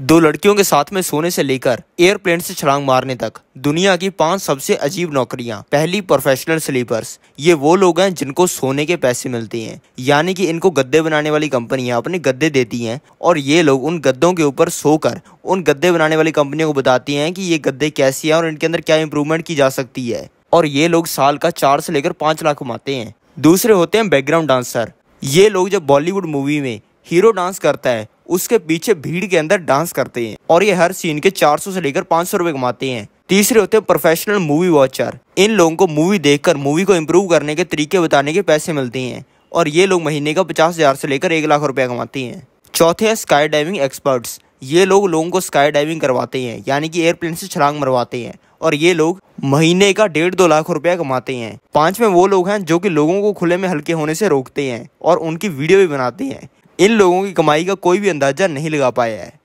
दो लड़कियों के साथ में सोने से लेकर एयरप्लेन से छलांग मारने तक दुनिया की पांच सबसे अजीब नौकरियां पहली प्रोफेशनल स्लीपर्स ये वो लोग हैं जिनको सोने के पैसे मिलते हैं यानी कि इनको गद्दे बनाने वाली कंपनियां अपने गद्दे देती हैं और ये लोग उन गद्दों के ऊपर सोकर उन गद्दे बनाने वाली कंपनियों को बताती हैं कि ये गद्दे कैसे हैं और इनके अंदर क्या इंप्रूवमेंट की जा सकती है और ये लोग साल का चार से लेकर पाँच लाख कमाते हैं दूसरे होते हैं बैकग्राउंड डांसर ये लोग जब बॉलीवुड मूवी में हीरो डांस करता है उसके पीछे भीड़ के अंदर डांस करते हैं और ये हर सीन के 400 से लेकर 500 रुपए कमाते हैं तीसरे होते हैं प्रोफेशनल मूवी वॉचर इन लोगों को मूवी देखकर मूवी को इम्प्रूव करने के तरीके बताने के पैसे मिलते हैं और ये लोग महीने का पचास हज़ार से लेकर एक लाख रुपया कमाते हैं चौथे है स्काई डाइविंग एक्सपर्ट्स ये लोग लोगों को स्काई डाइविंग करवाते हैं यानी कि एयरप्लेन से छलांग मरवाते हैं और ये लोग महीने का डेढ़ दो लाख रुपया कमाते हैं पांच में वो लोग हैं जो कि लोगों को खुले में हल्के होने से रोकते हैं और उनकी वीडियो भी बनाते हैं इन लोगों की कमाई का कोई भी अंदाज़ा नहीं लगा पाया है